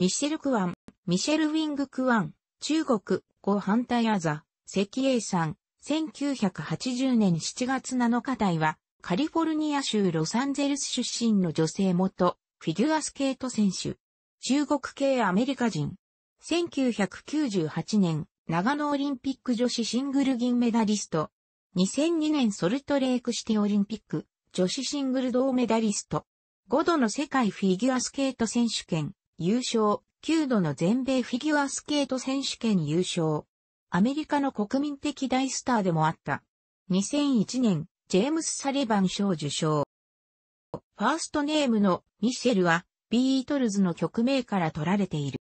ミシェル・クワン、ミシェル・ウィング・クワン、中国、語反対アザ、関英さん、1980年7月7日台は、カリフォルニア州ロサンゼルス出身の女性元、フィギュアスケート選手。中国系アメリカ人。1998年、長野オリンピック女子シングル銀メダリスト。2002年ソルトレークシティオリンピック、女子シングル銅メダリスト。5度の世界フィギュアスケート選手権。優勝、9度の全米フィギュアスケート選手権優勝。アメリカの国民的大スターでもあった。2001年、ジェームス・サリバン賞受賞。ファーストネームのミシェルは、ビートルズの曲名から取られている。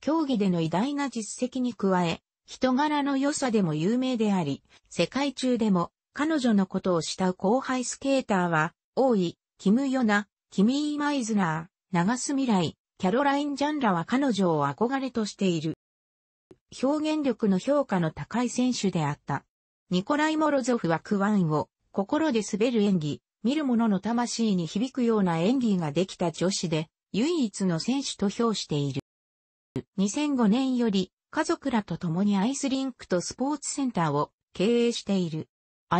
競技での偉大な実績に加え、人柄の良さでも有名であり、世界中でも彼女のことを慕う後輩スケーターは、大井、キム・ヨナ、キミー・マイズナー、長須未来、キャロライン・ジャンラは彼女を憧れとしている。表現力の評価の高い選手であった。ニコライ・モロゾフはクワンを心で滑る演技、見る者の魂に響くような演技ができた女子で、唯一の選手と評している。2005年より家族らと共にアイスリンクとスポーツセンターを経営している。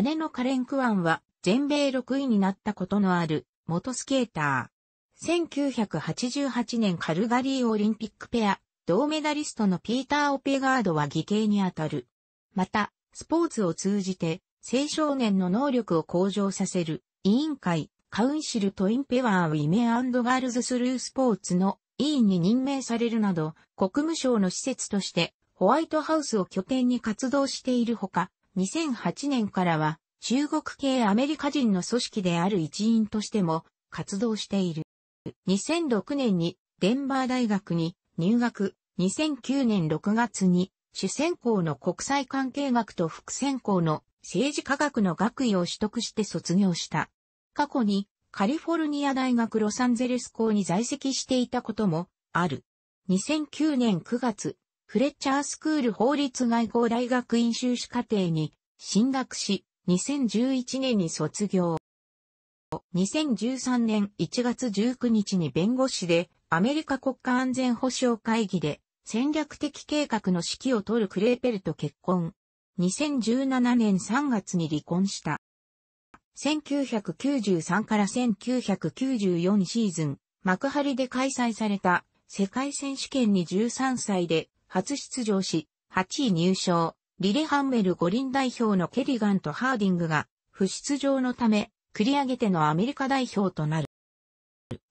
姉のカレン・クワンは全米6位になったことのある元スケーター。1988年カルガリーオリンピックペア、銅メダリストのピーター・オペガードは義兄にあたる。また、スポーツを通じて、青少年の能力を向上させる、委員会、カウンシル・トインペワー・ウィメガールズ・スルースポーツの委員に任命されるなど、国務省の施設として、ホワイトハウスを拠点に活動しているほか、2008年からは、中国系アメリカ人の組織である一員としても活動している。2006年にデンバー大学に入学、2009年6月に主専攻の国際関係学と副専攻の政治科学の学位を取得して卒業した。過去にカリフォルニア大学ロサンゼルス校に在籍していたこともある。2009年9月、フレッチャースクール法律外交大学院修士課程に進学し、2011年に卒業。2013年1月19日に弁護士でアメリカ国家安全保障会議で戦略的計画の指揮を取るクレーペルと結婚。2017年3月に離婚した。1993から1994シーズン、幕張で開催された世界選手権に13歳で初出場し、8位入賞、リレハンメル五輪代表のケリガンとハーディングが不出場のため繰り上げてのアメリカ代表となる。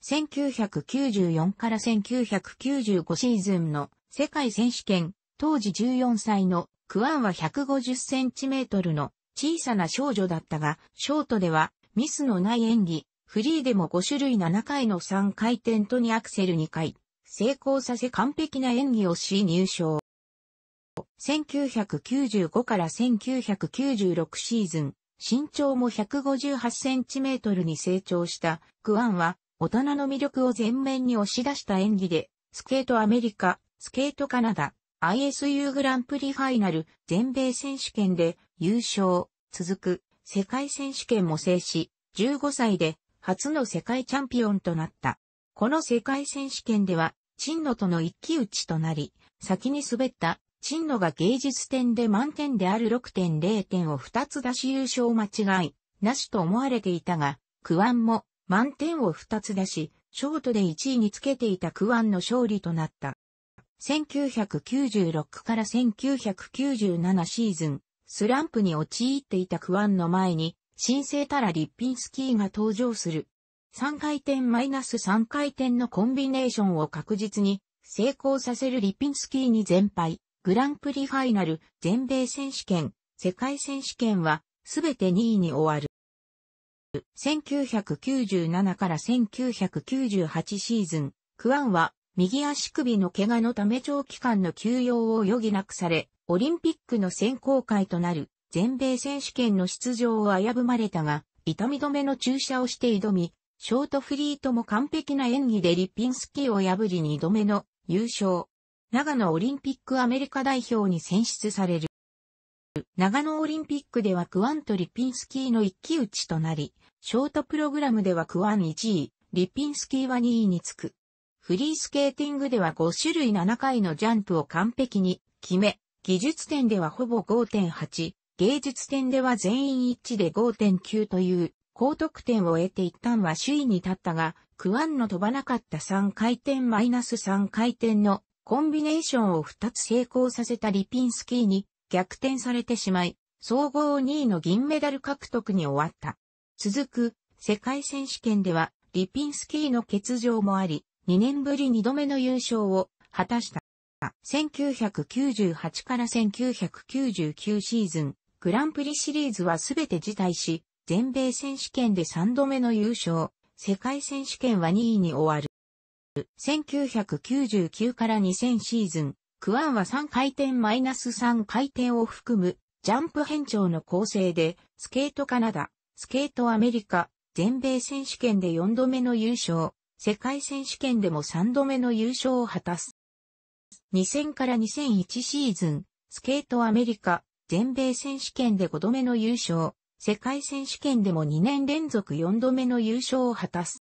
1994から1995シーズンの世界選手権、当時14歳のクワンは150センチメートルの小さな少女だったが、ショートではミスのない演技、フリーでも5種類7回の3回転と2アクセル2回、成功させ完璧な演技をし入賞。1995から1996シーズン、身長も158センチメートルに成長したクワンは大人の魅力を前面に押し出した演技でスケートアメリカ、スケートカナダ、ISU グランプリファイナル全米選手権で優勝、続く世界選手権も制し、15歳で初の世界チャンピオンとなった。この世界選手権では、チンノとの一騎打ちとなり、先に滑った陳野が芸術点で満点である6.0点を2つ出し優勝間違い、なしと思われていたが、クワンも満点を2つ出し、ショートで1位につけていたクワンの勝利となった。1996から1997シーズン、スランプに陥っていたクワンの前に、新生タラ・リッピンスキーが登場する。3回転マイナス3回転のコンビネーションを確実に成功させるリッピンスキーに全敗。グランプリファイナル、全米選手権、世界選手権は、すべて2位に終わる。1997から1998シーズン、クワンは、右足首の怪我のため長期間の休養を余儀なくされ、オリンピックの選考会となる全米選手権の出場を危ぶまれたが、痛み止めの注射をして挑み、ショートフリーとも完璧な演技でリッピンスキーを破り2度目の優勝。長野オリンピックアメリカ代表に選出される。長野オリンピックではクワンとリピンスキーの一騎打ちとなり、ショートプログラムではクワン1位、リピンスキーは2位につく。フリースケーティングでは5種類7回のジャンプを完璧に決め、技術点ではほぼ5.8、芸術点では全員一致で5.9という高得点を得て一旦は首位に立ったが、クワンの飛ばなかった3回転マイナス3回転のコンビネーションを2つ成功させたリピンスキーに逆転されてしまい、総合2位の銀メダル獲得に終わった。続く世界選手権ではリピンスキーの欠場もあり、2年ぶり2度目の優勝を果たした。1998から1999シーズン、グランプリシリーズはすべて辞退し、全米選手権で3度目の優勝、世界選手権は2位に終わる。1999から2000シーズン、クワンは3回転マイナス3回転を含む、ジャンプ変調の構成で、スケートカナダ、スケートアメリカ、全米選手権で4度目の優勝、世界選手権でも3度目の優勝を果たす。2000から2001シーズン、スケートアメリカ、全米選手権で5度目の優勝、世界選手権でも2年連続4度目の優勝を果たす。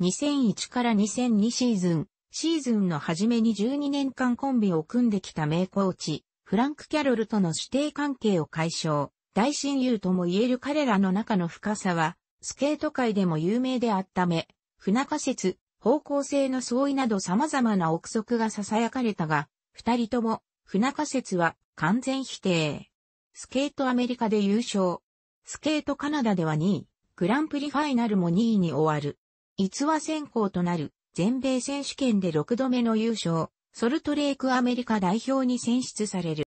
2001から2002シーズン、シーズンの初めに12年間コンビを組んできた名コーチ、フランク・キャロルとの指定関係を解消、大親友とも言える彼らの中の深さは、スケート界でも有名であっため、不仲説、方向性の相違など様々な憶測が囁かれたが、二人とも、不仲説は完全否定。スケートアメリカで優勝。スケートカナダでは2位、グランプリファイナルも2位に終わる。逸話選考となる全米選手権で6度目の優勝、ソルトレークアメリカ代表に選出される。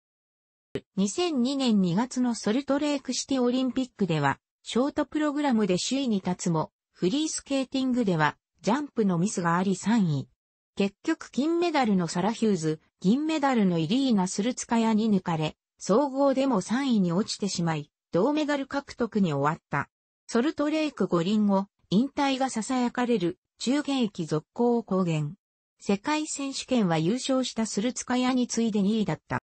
2002年2月のソルトレークシティオリンピックでは、ショートプログラムで首位に立つも、フリースケーティングでは、ジャンプのミスがあり3位。結局金メダルのサラ・ヒューズ、銀メダルのイリーナ・スルツカヤに抜かれ、総合でも3位に落ちてしまい、銅メダル獲得に終わった。ソルトレーク五輪後、引退が囁かれる中堅域続行を公言。世界選手権は優勝したスルツカヤに次いで2位だった。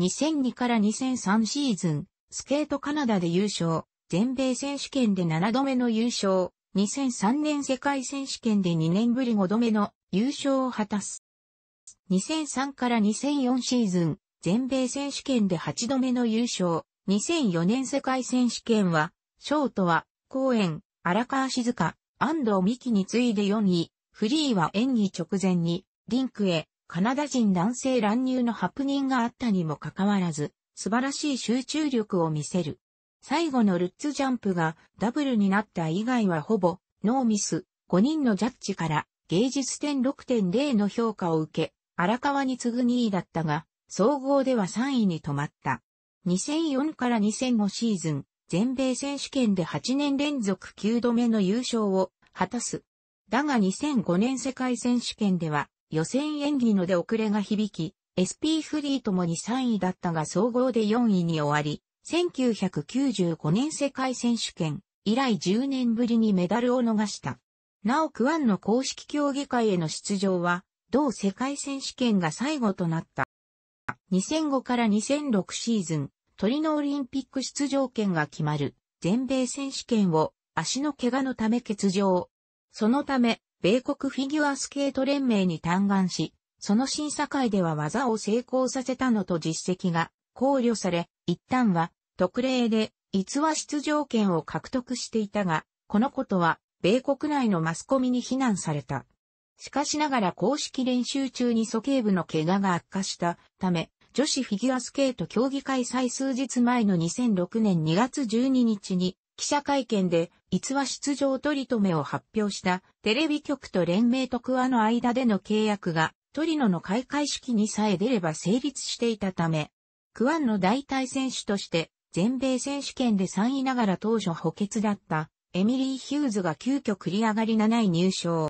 2002から2003シーズン、スケートカナダで優勝、全米選手権で7度目の優勝、2003年世界選手権で2年ぶり5度目の優勝を果たす。2003から2004シーズン、全米選手権で8度目の優勝、2004年世界選手権は、ショートは、公演、荒川静香、安藤美希に次いで4位、フリーは演技直前に、リンクへ、カナダ人男性乱入のハプニングがあったにもかかわらず、素晴らしい集中力を見せる。最後のルッツジャンプがダブルになった以外はほぼノーミス5人のジャッジから芸術点6.0の評価を受け、荒川に次ぐ2位だったが、総合では3位に止まった。2004から2005シーズン、全米選手権で8年連続9度目の優勝を果たす。だが2005年世界選手権では予選演技の出遅れが響き、SP フリーともに3位だったが総合で4位に終わり、1995年世界選手権以来10年ぶりにメダルを逃した。なおクワンの公式競技会への出場は、同世界選手権が最後となった。2005から2006シーズン、トリノオリンピック出場権が決まる全米選手権を足の怪我のため欠場。そのため、米国フィギュアスケート連盟に嘆願し、その審査会では技を成功させたのと実績が考慮され、一旦は特例で逸話出場権を獲得していたが、このことは米国内のマスコミに非難された。しかしながら公式練習中に鼠径部の怪我が悪化したため、女子フィギュアスケート競技開催数日前の2006年2月12日に記者会見で逸話出場取り留めを発表したテレビ局と連盟特話の間での契約がトリノの開会式にさえ出れば成立していたため、クワンの代替選手として全米選手権で3位ながら当初補欠だったエミリー・ヒューズが急遽繰り上がり7位入賞。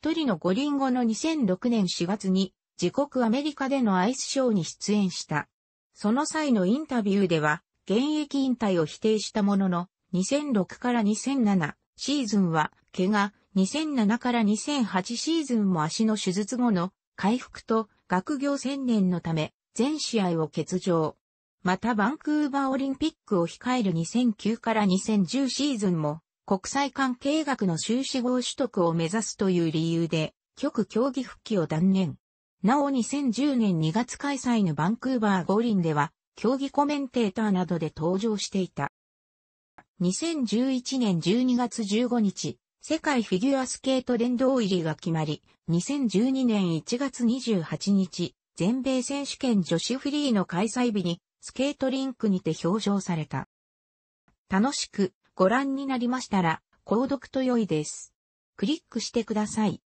トリノ五輪後の2006年4月に自国アメリカでのアイスショーに出演した。その際のインタビューでは、現役引退を否定したものの、2006から2007シーズンは、怪我、2007から2008シーズンも足の手術後の回復と学業専念のため、全試合を欠場。またバンクーバーオリンピックを控える2009から2010シーズンも、国際関係学の修士号取得を目指すという理由で、極競技復帰を断念。なお2010年2月開催のバンクーバー五輪では、競技コメンテーターなどで登場していた。2011年12月15日、世界フィギュアスケート連動入りが決まり、2012年1月28日、全米選手権女子フリーの開催日に、スケートリンクにて表彰された。楽しくご覧になりましたら、購読と良いです。クリックしてください。